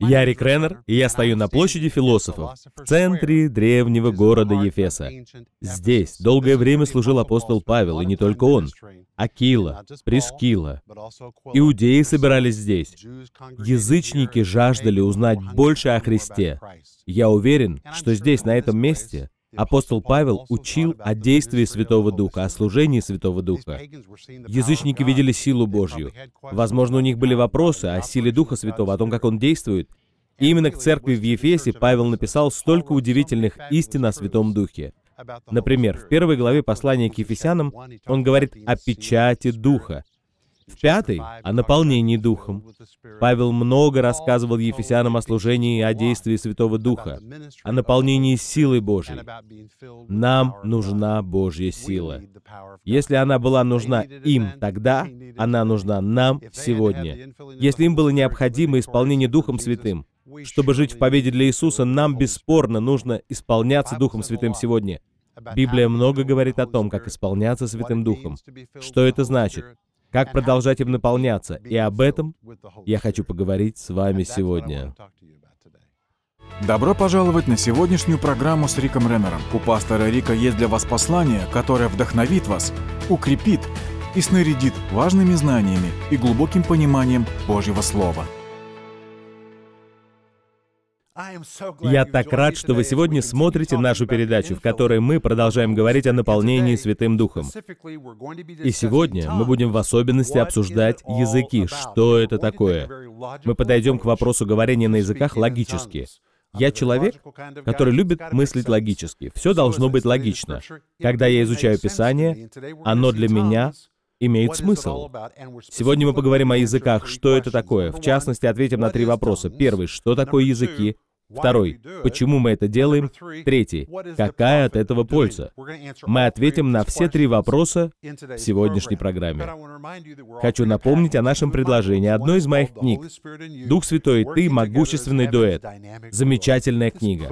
Ярик Реннер, и я стою на площади философов, в центре древнего города Ефеса. Здесь долгое время служил апостол Павел, и не только он. Акила, Прескила. Иудеи собирались здесь. Язычники жаждали узнать больше о Христе. Я уверен, что здесь, на этом месте, Апостол Павел учил о действии Святого Духа, о служении Святого Духа. Язычники видели силу Божью. Возможно, у них были вопросы о силе Духа Святого, о том, как Он действует. И именно к церкви в Ефесе а Павел написал столько удивительных истин о Святом Духе. Например, в первой главе послания к Ефесянам он говорит о печати Духа, в пятой о наполнении Духом. Павел много рассказывал Ефесянам о служении и о действии Святого Духа, о наполнении силой Божьей. Нам нужна Божья сила. Если она была нужна им тогда, она нужна нам сегодня. Если им было необходимо исполнение Духом Святым, чтобы жить в победе для Иисуса, нам бесспорно нужно исполняться Духом Святым сегодня. Библия много говорит о том, как исполняться Святым Духом. Что это значит? как продолжать им наполняться. И об этом я хочу поговорить с вами сегодня. Добро пожаловать на сегодняшнюю программу с Риком Реннером. У пастора Рика есть для вас послание, которое вдохновит вас, укрепит и снарядит важными знаниями и глубоким пониманием Божьего Слова – я так рад, что вы сегодня смотрите нашу передачу, в которой мы продолжаем говорить о наполнении Святым Духом. И сегодня мы будем в особенности обсуждать языки, что это такое. Мы подойдем к вопросу говорения на языках логически. Я человек, который любит мыслить логически. Все должно быть логично. Когда я изучаю Писание, оно для меня имеет смысл. Сегодня мы поговорим о языках, что это такое. В частности, ответим на три вопроса. Первый, что такое языки? Второй, почему мы это делаем? Третий, какая от этого польза? Мы ответим на все три вопроса в сегодняшней программе. Хочу напомнить о нашем предложении одной из моих книг. «Дух Святой и ты. Могущественный дуэт». Замечательная книга.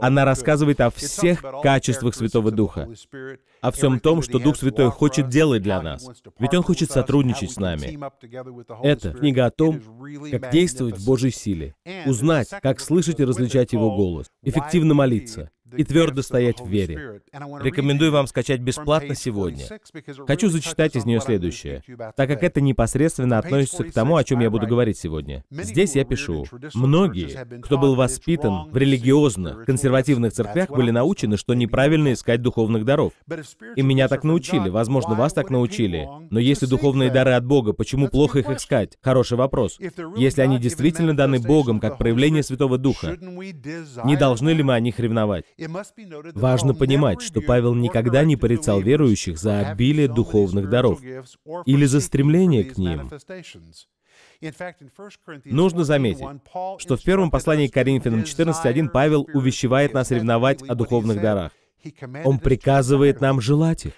Она рассказывает о всех качествах Святого Духа о всем том, что Дух Святой хочет делать для нас. Ведь Он хочет сотрудничать с нами. Это книга о том, как действовать в Божьей силе, узнать, как слышать и различать Его голос, эффективно молиться, и твердо стоять в вере. Рекомендую вам скачать бесплатно сегодня. Хочу зачитать из нее следующее, так как это непосредственно относится к тому, о чем я буду говорить сегодня. Здесь я пишу, многие, кто был воспитан в религиозных, консервативных церквях, были научены, что неправильно искать духовных даров. И меня так научили, возможно, вас так научили. Но если духовные дары от Бога, почему плохо их искать? Хороший вопрос. Если они действительно даны Богом как проявление Святого Духа, не должны ли мы о них ревновать? Важно понимать, что Павел никогда не порицал верующих за обилие духовных даров или за стремление к ним. Нужно заметить, что в первом послании к Коринфянам 14.1 Павел увещевает нас ревновать о духовных дарах. Он приказывает нам желать их.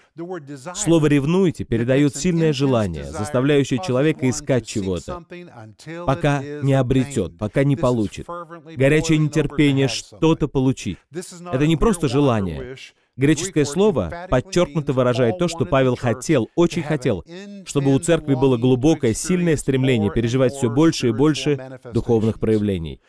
Слово «ревнуете» передает сильное желание, заставляющее человека искать чего-то, пока не обретет, пока не получит. Горячее нетерпение что-то получить. Это не просто желание. Греческое слово подчеркнуто выражает то, что Павел хотел, очень хотел, чтобы у церкви было глубокое, сильное стремление переживать все больше и больше духовных проявлений.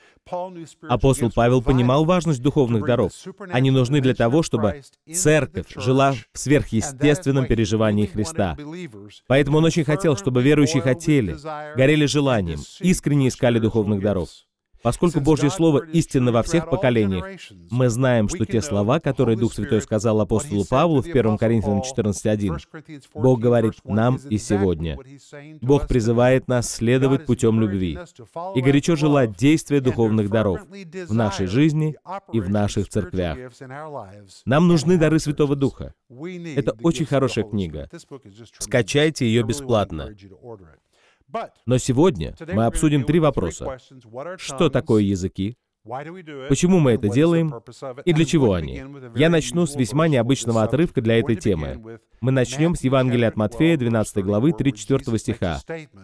Апостол Павел понимал важность духовных даров. Они нужны для того, чтобы церковь жила в сверхъестественном естественном переживании Христа. Поэтому Он очень хотел, чтобы верующие хотели, горели желанием, искренне искали духовных даров. Поскольку Божье Слово истинно во всех поколениях, мы знаем, что те слова, которые Дух Святой сказал апостолу Павлу в 1 Коринфянам 14.1, Бог говорит нам и сегодня. Бог призывает нас следовать путем любви и горячо желать действия духовных даров в нашей жизни и в наших церквях. Нам нужны дары Святого Духа. Это очень хорошая книга. Скачайте ее бесплатно. Но сегодня мы обсудим три вопроса. Что такое языки? Почему мы это делаем и для чего они? Я начну с весьма необычного отрывка для этой темы. Мы начнем с Евангелия от Матфея, 12 главы, 34 стиха,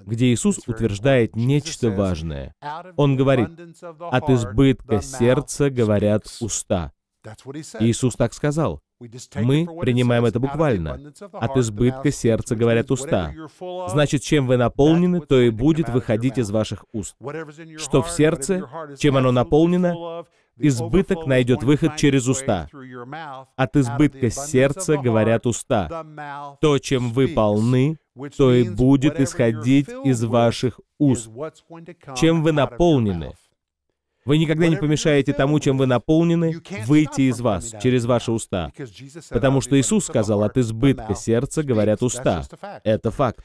где Иисус утверждает нечто важное. Он говорит, «От избытка сердца говорят уста». Иисус так сказал. Мы принимаем это буквально. От избытка сердца говорят уста. Значит, чем вы наполнены, то и будет выходить из ваших уст. Что в сердце, чем оно наполнено, избыток найдет выход через уста. От избытка сердца говорят уста. То, чем вы полны, то и будет исходить из ваших уст. Чем вы наполнены, вы никогда не помешаете тому, чем вы наполнены, выйти из вас, через ваши уста. Потому что Иисус сказал, от избытка сердца говорят уста. Это факт.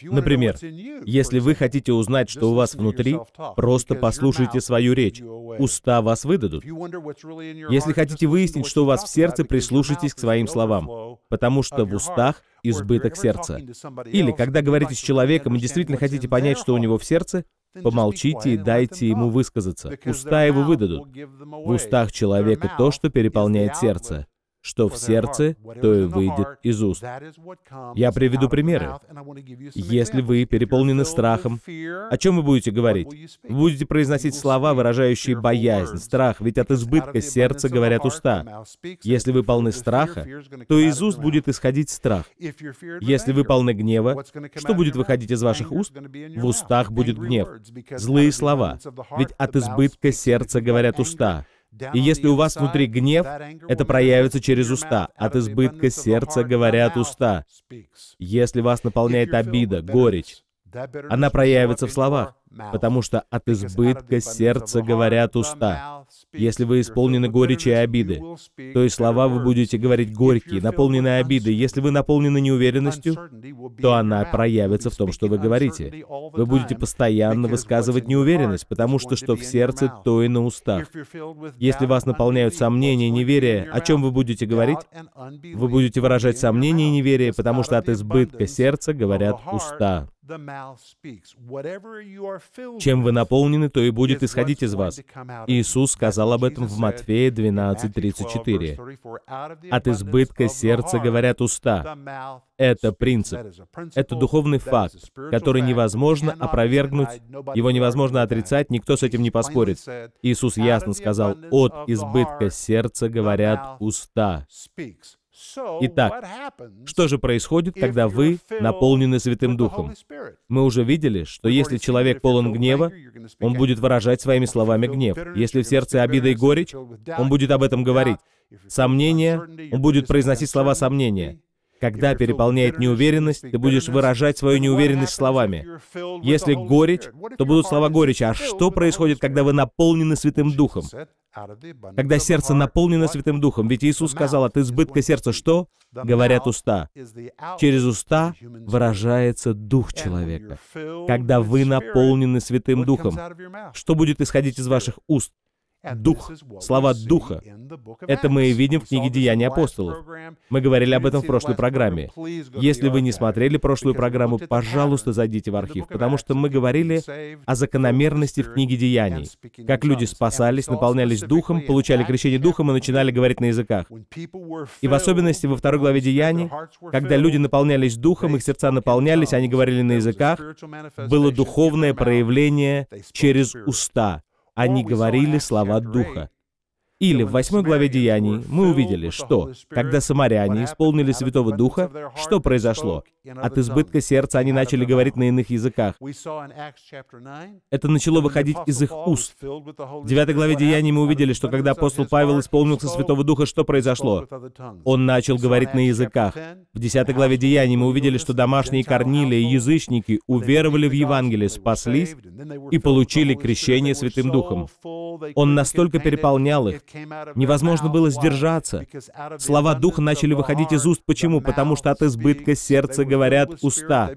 Например, если вы хотите узнать, что у вас внутри, просто послушайте свою речь. Уста вас выдадут. Если хотите выяснить, что у вас в сердце, прислушайтесь к своим словам, потому что в устах избыток сердца. Или, когда говорите с человеком и действительно хотите понять, что у него в сердце, Помолчите и дайте ему высказаться. Уста его выдадут. В устах человека то, что переполняет сердце что в сердце, то и выйдет из уст. Я приведу примеры. Если вы переполнены страхом, о чем вы будете говорить? Вы будете произносить слова, выражающие боязнь, страх, ведь от избытка сердца говорят уста. Если вы полны страха, то из уст будет исходить страх. Если вы полны гнева, что будет выходить из ваших уст? В устах будет гнев. Злые слова, ведь от избытка сердца говорят уста. И если у вас внутри гнев, это проявится через уста. От избытка сердца говорят уста. Если вас наполняет обида, горечь, она проявится в словах, потому что от избытка сердца говорят уста если вы исполнены горечи и обиды. То и слова вы будете говорить горькие, наполненные обидой. Если вы наполнены неуверенностью, то она проявится в том, что вы говорите. Вы будете постоянно высказывать неуверенность, потому что что в сердце, то и на устах. Если вас наполняют сомнения и неверие, о чем вы будете говорить? Вы будете выражать сомнения и неверие, потому что от избытка сердца говорят уста. Чем вы наполнены, то и будет исходить из вас. Иисус сказал об этом в Матфея 12:34. От избытка сердца говорят уста. Это принцип. Это духовный факт, который невозможно опровергнуть, его невозможно отрицать, никто с этим не поспорит. Иисус ясно сказал, от избытка сердца говорят уста. Итак, что же происходит, когда вы наполнены Святым Духом? Мы уже видели, что если человек полон гнева, он будет выражать своими словами гнев. Если в сердце обида и горечь, он будет об этом говорить. Сомнение, он будет произносить слова сомнения. Когда переполняет неуверенность, ты будешь выражать свою неуверенность словами. Если горечь, то будут слова горечи. А что происходит, когда вы наполнены Святым Духом? Когда сердце наполнено Святым Духом, ведь Иисус сказал, от избытка сердца что? Говорят уста. Через уста выражается Дух человека. Когда вы наполнены Святым Духом, что будет исходить из ваших уст? Дух, слова Духа. Это мы и видим в книге «Деяния апостолов». Мы говорили об этом в прошлой программе. Если вы не смотрели прошлую программу, пожалуйста, зайдите в архив, потому что мы говорили о закономерности в книге «Деяний», как люди спасались, наполнялись Духом, получали крещение Духом и начинали говорить на языках. И в особенности во второй главе «Деяний», когда люди наполнялись Духом, их сердца наполнялись, они говорили на языках, было духовное проявление через уста они говорили слова Духа, или в 8 главе Деяний мы увидели, что, когда самаряне исполнили Святого Духа, что произошло? От избытка сердца они начали говорить на иных языках. Это начало выходить из их уст. В 9 главе Деяний мы увидели, что когда апостол Павел исполнился Святого Духа, что произошло? Он начал говорить на языках. В 10 главе Деяний мы увидели, что домашние корнили и язычники уверовали в Евангелие, спаслись и получили крещение Святым Духом. Он настолько переполнял их, Невозможно было сдержаться. Слова духа начали выходить из уст. Почему? Потому что от избытка сердца говорят уста.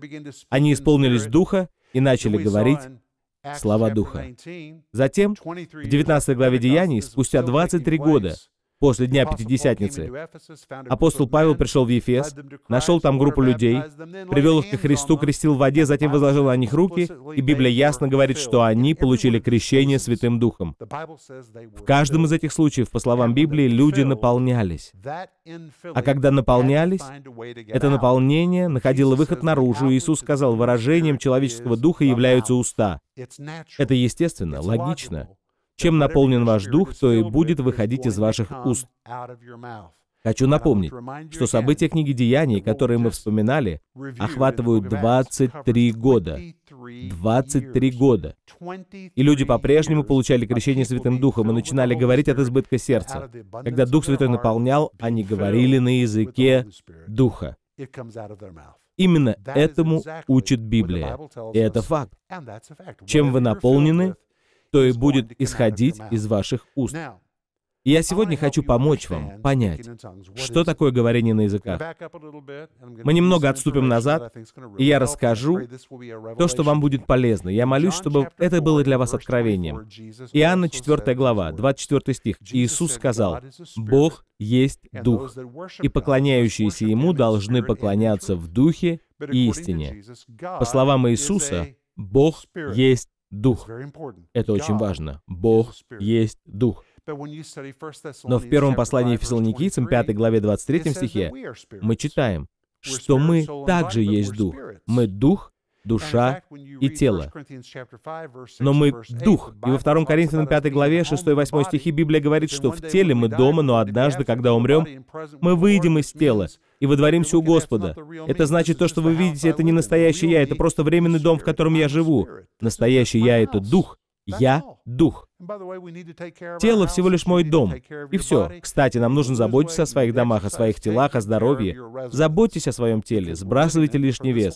Они исполнились духа и начали говорить слова духа. Затем, в 19 главе Деяний, спустя 23 года, после Дня Пятидесятницы. Апостол Павел пришел в Ефес, нашел там группу людей, привел их к Христу, крестил в воде, затем возложил на них руки, и Библия ясно говорит, что они получили крещение Святым Духом. В каждом из этих случаев, по словам Библии, люди наполнялись. А когда наполнялись, это наполнение находило выход наружу, Иисус сказал, выражением человеческого духа являются уста. Это естественно, логично. Чем наполнен ваш дух, то и будет выходить из ваших уст. Хочу напомнить, что события книги Деяний, которые мы вспоминали, охватывают 23 года. 23 года. И люди по-прежнему получали крещение Святым Духом и начинали говорить от избытка сердца. Когда Дух Святой наполнял, они говорили на языке Духа. Именно этому учит Библия. И это факт. Чем вы наполнены, то и будет исходить из ваших уст. я сегодня хочу помочь вам понять, что такое говорение на языках. Мы немного отступим назад, и я расскажу то, что вам будет полезно. Я молюсь, чтобы это было для вас откровением. Иоанна 4 глава, 24 стих. Иисус сказал, «Бог есть Дух, и поклоняющиеся Ему должны поклоняться в Духе и истине». По словам Иисуса, Бог есть Дух. Это очень важно. Бог есть Дух. Но в первом послании Фессалоникийцам, 5 главе 23 стихе, мы читаем, что мы также есть Дух. Мы Дух, душа и тело. Но мы дух. И во 2 Коринфянам 5 главе 6-8 стихи Библия говорит, что в теле мы дома, но однажды, когда умрем, мы выйдем из тела, и водворимся у Господа. Это значит, то, что вы видите, это не настоящий я, это просто временный дом, в котором я живу. Настоящий я — это дух. Я — дух. Тело всего лишь мой дом. И все. Кстати, нам нужно заботиться о своих домах, о своих телах, о здоровье. Заботьтесь о своем теле, сбрасывайте лишний вес.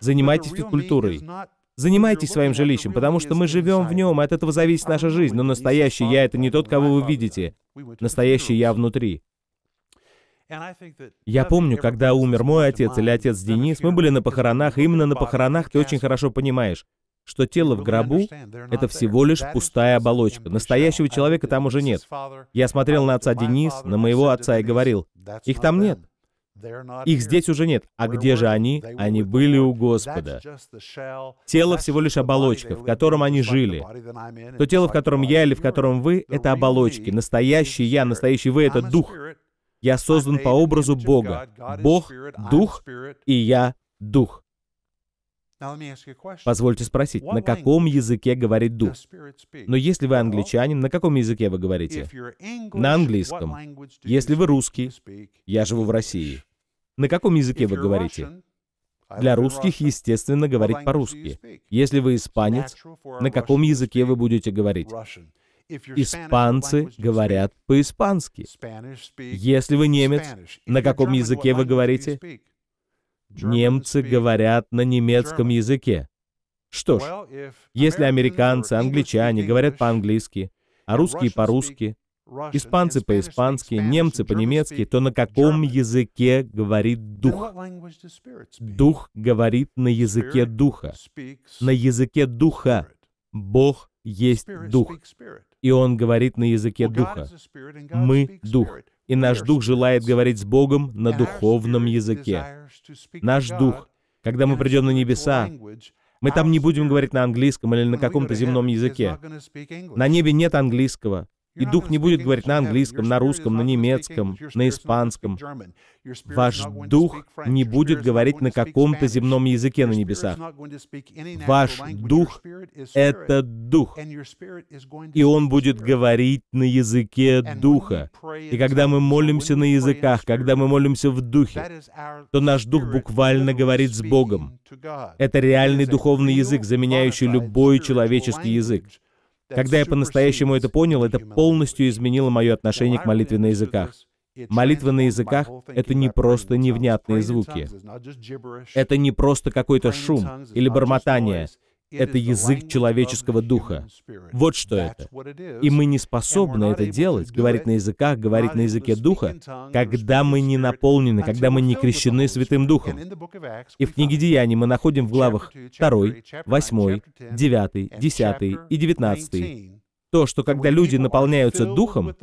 Занимайтесь физкультурой. Занимайтесь своим жилищем, потому что мы живем в нем, и от этого зависит наша жизнь. Но настоящий я — это не тот, кого вы видите. Настоящий я внутри. Я помню, когда умер мой отец или отец Денис, мы были на похоронах, и именно на похоронах ты очень хорошо понимаешь, что тело в гробу — это всего лишь пустая оболочка. Настоящего человека там уже нет. Я смотрел на отца Денис, на моего отца и говорил, их там нет. Их здесь уже нет. А где же они? Они были у Господа. Тело всего лишь оболочка, в котором они жили. То тело, в котором я или в котором вы, это оболочки. Настоящий я, настоящий вы — это дух. Я создан по образу Бога. Бог — Дух, и я — Дух. Позвольте спросить, на каком языке говорит Дух? Но если вы англичанин, на каком языке вы говорите? На английском. Если вы русский, я живу в России. На каком языке вы говорите? Для русских, естественно, говорить по-русски. Если вы испанец, на каком языке вы будете говорить? Испанцы говорят по-испански. Если вы немец, на каком языке вы говорите? Немцы говорят на немецком языке. Что ж, если американцы, англичане говорят по-английски, а русские по-русски, испанцы по-испански, немцы по-немецки, то на каком языке говорит дух? Дух говорит на языке духа. На языке духа. Бог есть дух и он говорит на языке Духа. Мы — Дух, и наш Дух желает говорить с Богом на духовном языке. Наш Дух, когда мы придем на небеса, мы там не будем говорить на английском или на каком-то земном языке. На небе нет английского. И дух не будет говорить на английском, на русском, на немецком, на испанском. Ваш дух не будет говорить на каком-то земном языке на небесах. Ваш дух — это дух. И он будет говорить на языке духа. И когда мы молимся на языках, когда мы молимся в духе, то наш дух буквально говорит с Богом. Это реальный духовный язык, заменяющий любой человеческий язык. Когда я по-настоящему это понял, это полностью изменило мое отношение к молитве на языках. Молитва на языках — это не просто невнятные звуки. Это не просто какой-то шум или бормотание это язык человеческого духа. Вот что это. И мы не способны это делать, говорить на языках, говорить на языке духа, когда мы не наполнены, когда мы не крещены Святым Духом. И в книге Деяний мы находим в главах 2, 8, 9, 10 и 19 то, что когда люди наполняются Духом,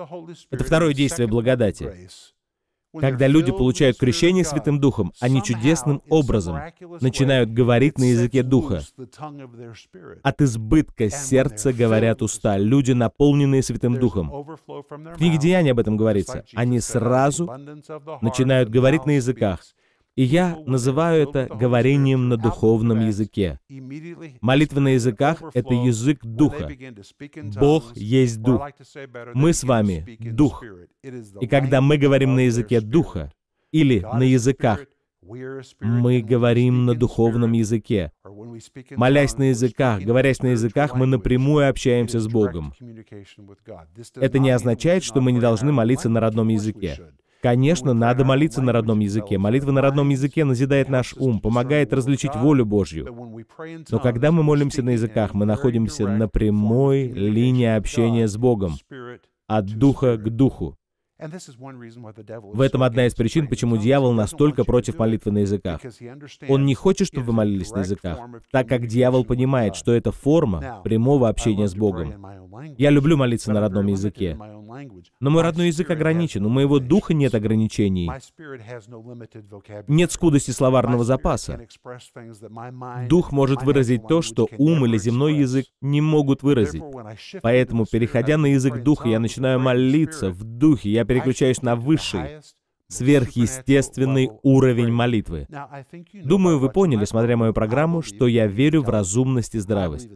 это второе действие благодати. Когда люди получают крещение Святым Духом, они чудесным образом начинают говорить на языке Духа. От избытка сердца говорят уста, люди, наполненные Святым Духом. В книге Деяний об этом говорится. Они сразу начинают говорить на языках, и я называю это говорением на духовном языке. Молитва на языках — это язык Духа. Бог есть Дух. Мы с вами — Дух. И когда мы говорим на языке Духа или на языках, мы говорим на духовном языке. Молясь на языках, говорясь на языках, мы напрямую общаемся с Богом. Это не означает, что мы не должны молиться на родном языке. Конечно, надо молиться на родном языке. Молитва на родном языке назидает наш ум, помогает различить волю Божью. Но когда мы молимся на языках, мы находимся на прямой линии общения с Богом, от духа к духу. В этом одна из причин, почему дьявол настолько против молитвы на языках. Он не хочет, чтобы вы молились на языках, так как дьявол понимает, что это форма прямого общения с Богом. Я люблю молиться на родном языке, но мой родной язык ограничен, у моего духа нет ограничений, нет скудости словарного запаса. Дух может выразить то, что ум или земной язык не могут выразить. Поэтому, переходя на язык духа, я начинаю молиться в духе, я переключаюсь на высший, сверхъестественный уровень молитвы. Думаю, вы поняли, смотря мою программу, что я верю в разумность и здравость.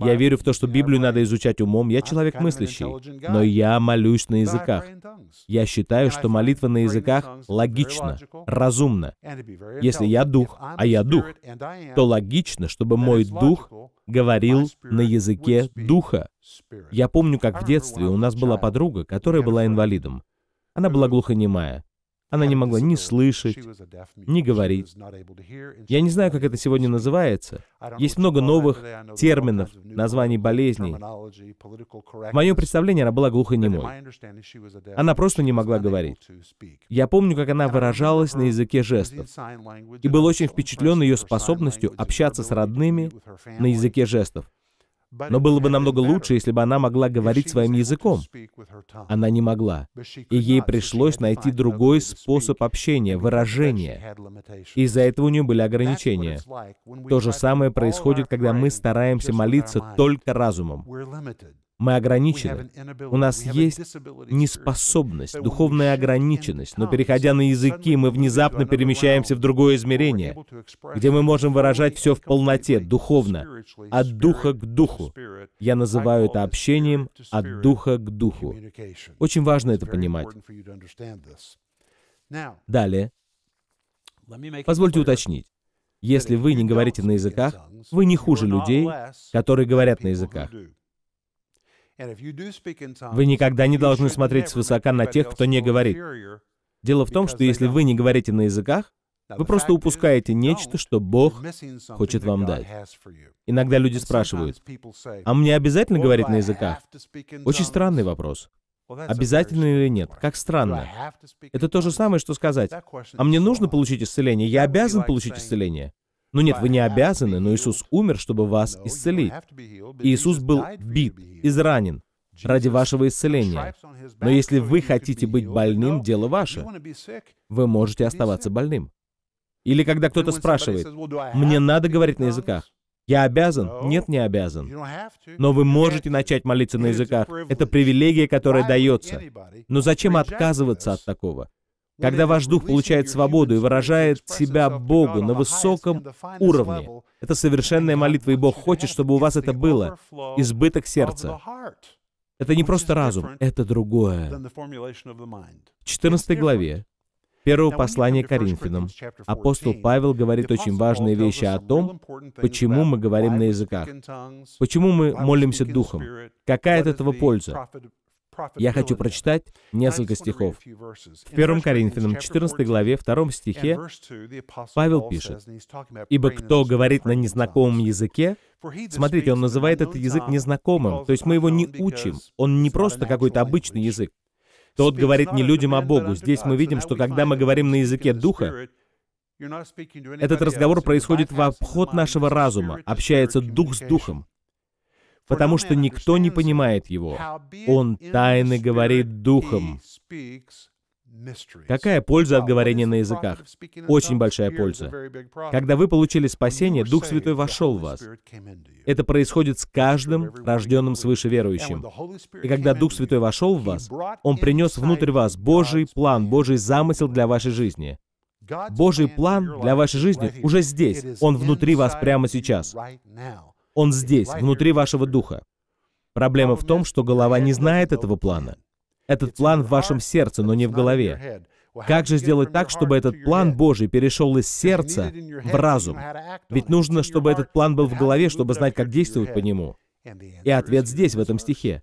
Я верю в то, что Библию надо изучать умом. Я человек мыслящий, но я молюсь на языках. Я считаю, что молитва на языках логична, разумна. Если я дух, а я дух, то логично, чтобы мой дух говорил на языке духа. Я помню, как в детстве у нас была подруга, которая была инвалидом. Она была глухонемая. Она не могла ни слышать, ни говорить. Я не знаю, как это сегодня называется. Есть много новых терминов, названий болезней. В моем представлении она была глухонемой. Она просто не могла говорить. Я помню, как она выражалась на языке жестов. И был очень впечатлен ее способностью общаться с родными на языке жестов. Но было бы намного лучше, если бы она могла говорить своим языком. Она не могла, и ей пришлось найти другой способ общения, выражения. Из-за этого у нее были ограничения. То же самое происходит, когда мы стараемся молиться только разумом. Мы ограничены. У нас есть неспособность, духовная ограниченность, но переходя на языки, мы внезапно перемещаемся в другое измерение, где мы можем выражать все в полноте, духовно, от духа к духу. Я называю это общением от духа к духу. Очень важно это понимать. Далее, позвольте уточнить. Если вы не говорите на языках, вы не хуже людей, которые говорят на языках. Вы никогда не должны смотреть свысока на тех, кто не говорит. Дело в том, что если вы не говорите на языках, вы просто упускаете нечто, что Бог хочет вам дать. Иногда люди спрашивают, а мне обязательно говорить на языках? Очень странный вопрос. Обязательно или нет? Как странно. Это то же самое, что сказать, а мне нужно получить исцеление, я обязан получить исцеление. Ну нет, вы не обязаны, но Иисус умер, чтобы вас исцелить. Иисус был бит, изранен ради вашего исцеления. Но если вы хотите быть больным, дело ваше. Вы можете оставаться больным. Или когда кто-то спрашивает, «Мне надо говорить на языках». Я обязан? Нет, не обязан. Но вы можете начать молиться на языках. Это привилегия, которая дается. Но зачем отказываться от такого? Когда ваш дух получает свободу и выражает себя Богу на высоком уровне, это совершенная молитва, и Бог хочет, чтобы у вас это было. Избыток сердца. Это не просто разум, это другое. В 14 главе первого послания Коринфянам апостол Павел говорит очень важные вещи о том, почему мы говорим на языках, почему мы молимся Духом, какая от этого польза, я хочу прочитать несколько стихов. В 1 Коринфянам 14 главе 2 стихе Павел пишет, «Ибо кто говорит на незнакомом языке, Смотрите, он называет этот язык незнакомым, то есть мы его не учим. Он не просто какой-то обычный язык. Тот говорит не людям, а Богу. Здесь мы видим, что когда мы говорим на языке Духа, этот разговор происходит в обход нашего разума, общается Дух с Духом потому что никто не понимает его. Он тайно говорит духом. Какая польза от говорения на языках? Очень большая польза. Когда вы получили спасение, Дух Святой вошел в вас. Это происходит с каждым рожденным свыше верующим. И когда Дух Святой вошел в вас, Он принес внутрь вас Божий план, Божий замысел для вашей жизни. Божий план для вашей жизни уже здесь, Он внутри вас прямо сейчас. Он здесь, внутри вашего духа. Проблема в том, что голова не знает этого плана. Этот план в вашем сердце, но не в голове. Как же сделать так, чтобы этот план Божий перешел из сердца в разум? Ведь нужно, чтобы этот план был в голове, чтобы знать, как действовать по нему. И ответ здесь, в этом стихе.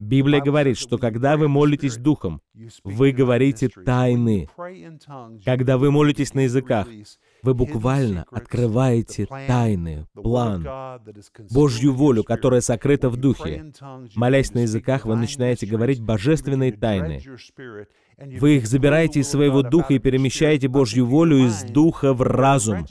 Библия говорит, что когда вы молитесь Духом, вы говорите тайны. Когда вы молитесь на языках, вы буквально открываете тайны, план, Божью волю, которая сокрыта в Духе. Молясь на языках, вы начинаете говорить божественные тайны. Вы их забираете из своего духа и перемещаете Божью волю из духа в разум.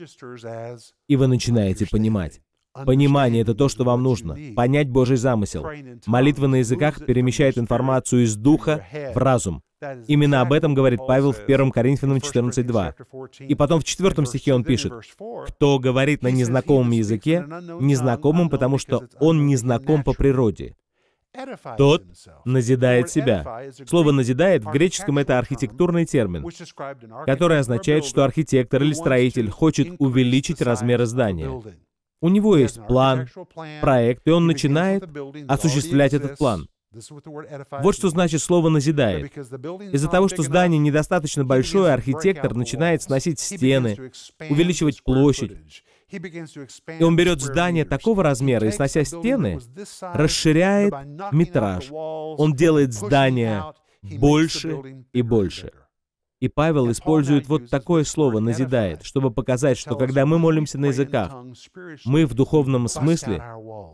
И вы начинаете понимать. Понимание — это то, что вам нужно. Понять Божий замысел. Молитва на языках перемещает информацию из духа в разум. Именно об этом говорит Павел в 1 Коринфянам 14.2. И потом в 4 стихе он пишет, «Кто говорит на незнакомом языке, незнакомым, потому что он незнаком по природе». Тот назидает себя. Слово «назидает» в греческом это архитектурный термин, который означает, что архитектор или строитель хочет увеличить размеры здания. У него есть план, проект, и он начинает осуществлять этот план. Вот что значит слово «назидает». Из-за того, что здание недостаточно большое, архитектор начинает сносить стены, увеличивать площадь. И он берет здание такого размера и, снося стены, расширяет метраж. Он делает здание больше и больше. И Павел использует вот такое слово «назидает», чтобы показать, что когда мы молимся на языках, мы в духовном смысле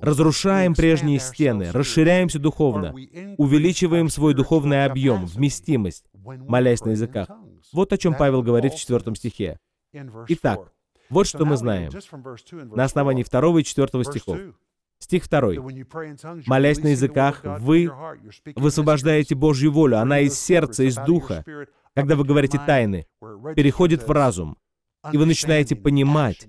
разрушаем прежние стены, расширяемся духовно, увеличиваем свой духовный объем, вместимость, молясь на языках. Вот о чем Павел говорит в 4 стихе. Итак, вот что мы знаем на основании 2 и 4 стихов. Стих 2. «Молясь на языках, вы высвобождаете Божью волю, она из сердца, из духа, когда вы говорите тайны, переходит в разум, и вы начинаете понимать,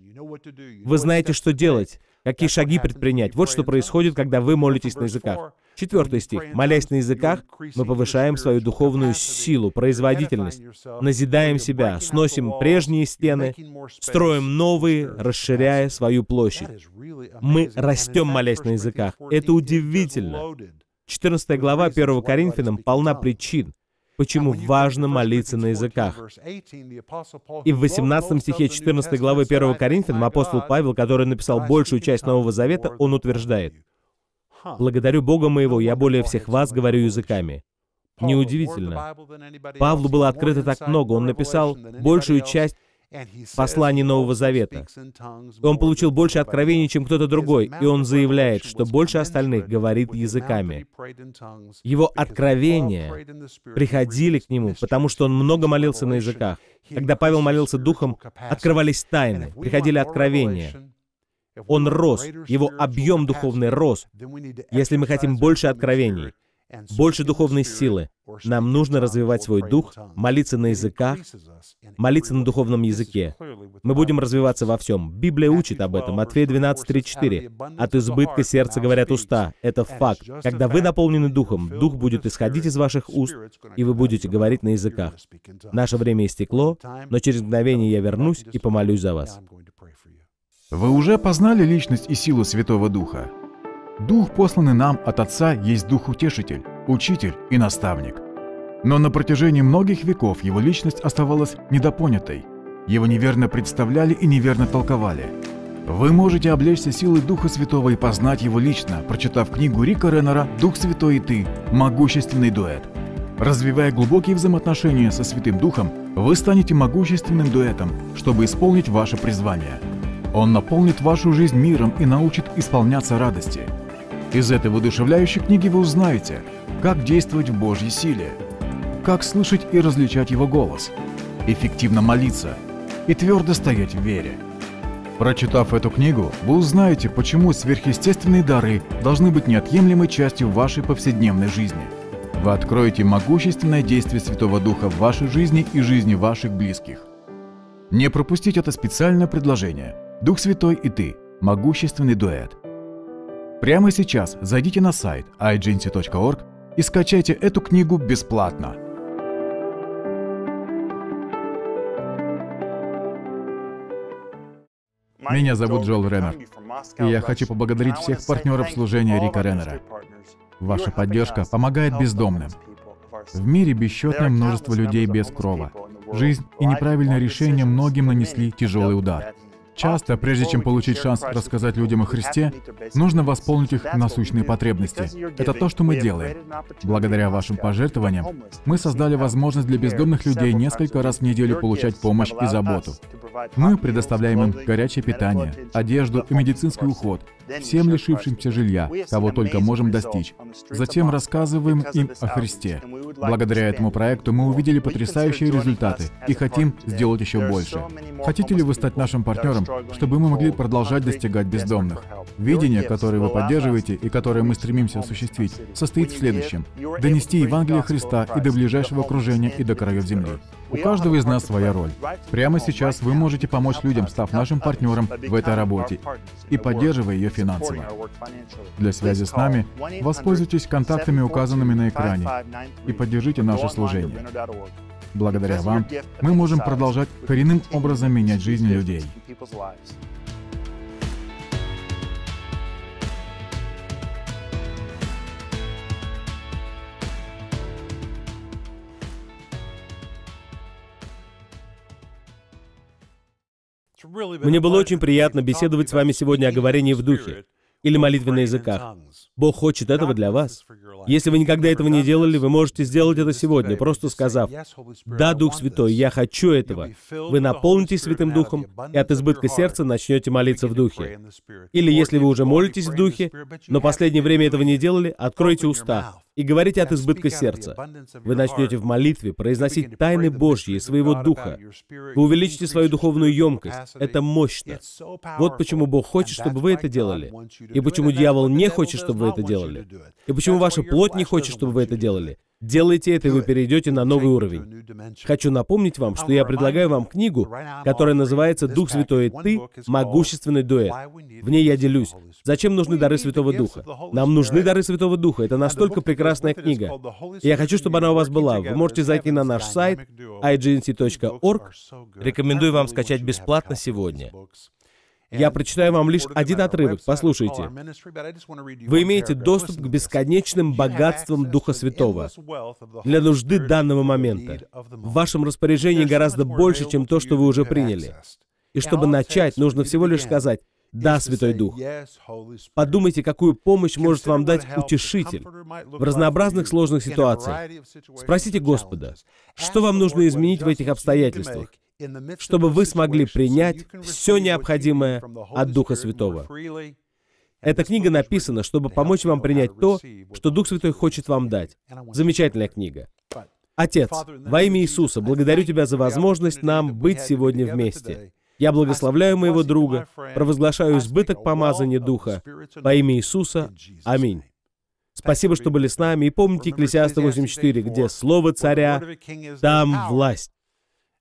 вы знаете, что делать, какие шаги предпринять. Вот что происходит, когда вы молитесь на языках. Четвертый стих. Молясь на языках, мы повышаем свою духовную силу, производительность, назидаем себя, сносим прежние стены, строим новые, расширяя свою площадь. Мы растем, молясь на языках. Это удивительно. 14 глава 1 Коринфянам полна причин, почему важно молиться на языках. И в 18 стихе 14 главы 1 Коринфянам апостол Павел, который написал большую часть Нового Завета, он утверждает, «Благодарю Бога моего, я более всех вас говорю языками». Неудивительно. Павлу было открыто так много, он написал большую часть послании Нового Завета. Он получил больше откровений, чем кто-то другой, и он заявляет, что больше остальных говорит языками. Его откровения приходили к нему, потому что он много молился на языках. Когда Павел молился Духом, открывались тайны, приходили откровения. Он рос, его объем духовный рос. Если мы хотим больше откровений, больше духовной силы. Нам нужно развивать свой дух, молиться на языках, молиться на духовном языке. Мы будем развиваться во всем. Библия учит об этом. Матфея 12, 4 «От избытка сердца говорят уста». Это факт. Когда вы наполнены духом, дух будет исходить из ваших уст, и вы будете говорить на языках. Наше время истекло, но через мгновение я вернусь и помолюсь за вас. Вы уже познали личность и силу Святого Духа. Дух, посланный нам от Отца, есть Дух-утешитель, учитель и наставник. Но на протяжении многих веков его личность оставалась недопонятой. Его неверно представляли и неверно толковали. Вы можете облечься силой Духа Святого и познать его лично, прочитав книгу Рика Реннера «Дух Святой и ты. Могущественный дуэт». Развивая глубокие взаимоотношения со Святым Духом, вы станете могущественным дуэтом, чтобы исполнить ваше призвание. Он наполнит вашу жизнь миром и научит исполняться радости – из этой воодушевляющей книги вы узнаете, как действовать в Божьей силе, как слышать и различать Его голос, эффективно молиться и твердо стоять в вере. Прочитав эту книгу, вы узнаете, почему сверхъестественные дары должны быть неотъемлемой частью вашей повседневной жизни. Вы откроете могущественное действие Святого Духа в вашей жизни и жизни ваших близких. Не пропустите это специальное предложение. Дух Святой и ты. Могущественный дуэт – Прямо сейчас зайдите на сайт agency.org и скачайте эту книгу бесплатно. Меня зовут Джол Реннер, и я хочу поблагодарить всех партнеров служения Рика Реннера. Ваша поддержка помогает бездомным. В мире бесчетное множество людей без крова. Жизнь и неправильное решение многим нанесли тяжелый удар. Часто, прежде чем получить шанс рассказать людям о Христе, нужно восполнить их насущные потребности. Это то, что мы делаем. Благодаря вашим пожертвованиям мы создали возможность для бездомных людей несколько раз в неделю получать помощь и заботу. Мы предоставляем им горячее питание, одежду и медицинский уход, всем лишившимся жилья, кого только можем достичь. Затем рассказываем им о Христе. Благодаря этому проекту мы увидели потрясающие результаты и хотим сделать еще больше. Хотите ли вы стать нашим партнером, чтобы мы могли продолжать достигать бездомных? Видение, которое вы поддерживаете и которое мы стремимся осуществить, состоит в следующем. Донести Евангелие Христа и до ближайшего окружения и до краев земли. У каждого из нас своя роль. Прямо сейчас вы можете помочь людям, став нашим партнером в этой работе и поддерживая ее финансово. Для связи с нами воспользуйтесь контактами, указанными на экране, и поддержите наше служение. Благодаря вам мы можем продолжать коренным образом менять жизнь людей. Мне было очень приятно беседовать с вами сегодня о говорении в духе или молитвы на языках. Бог хочет этого для вас. Если вы никогда этого не делали, вы можете сделать это сегодня, просто сказав, «Да, Дух Святой, я хочу этого». Вы наполнитесь Святым Духом и от избытка сердца начнете молиться в Духе. Или если вы уже молитесь в Духе, но последнее время этого не делали, откройте уста и говорите от избытка сердца. Вы начнете в молитве произносить тайны Божьи своего Духа. Вы увеличите свою духовную емкость. Это мощно. Вот почему Бог хочет, чтобы вы это делали. И почему дьявол не хочет, чтобы вы это делали? И почему ваша плоть не хочет, чтобы вы это делали? Делайте это, и вы перейдете на новый уровень. Хочу напомнить вам, что я предлагаю вам книгу, которая называется «Дух Святой и ты. Могущественный дуэт». В ней я делюсь. Зачем нужны дары Святого Духа? Нам нужны дары Святого Духа. Это настолько прекрасная книга. я хочу, чтобы она у вас была. Вы можете зайти на наш сайт ignc.org. Рекомендую вам скачать бесплатно сегодня. Я прочитаю вам лишь один отрывок. Послушайте. «Вы имеете доступ к бесконечным богатствам Духа Святого для нужды данного момента. В вашем распоряжении гораздо больше, чем то, что вы уже приняли. И чтобы начать, нужно всего лишь сказать «Да, Святой Дух». Подумайте, какую помощь может вам дать Утешитель в разнообразных сложных ситуациях. Спросите Господа, что вам нужно изменить в этих обстоятельствах, чтобы вы смогли принять все необходимое от Духа Святого. Эта книга написана, чтобы помочь вам принять то, что Дух Святой хочет вам дать. Замечательная книга. Отец, во имя Иисуса, благодарю Тебя за возможность нам быть сегодня вместе. Я благословляю моего друга, провозглашаю избыток помазания Духа. Во имя Иисуса. Аминь. Спасибо, что были с нами. И помните Экклесиаста 8.4, где слово царя, там власть.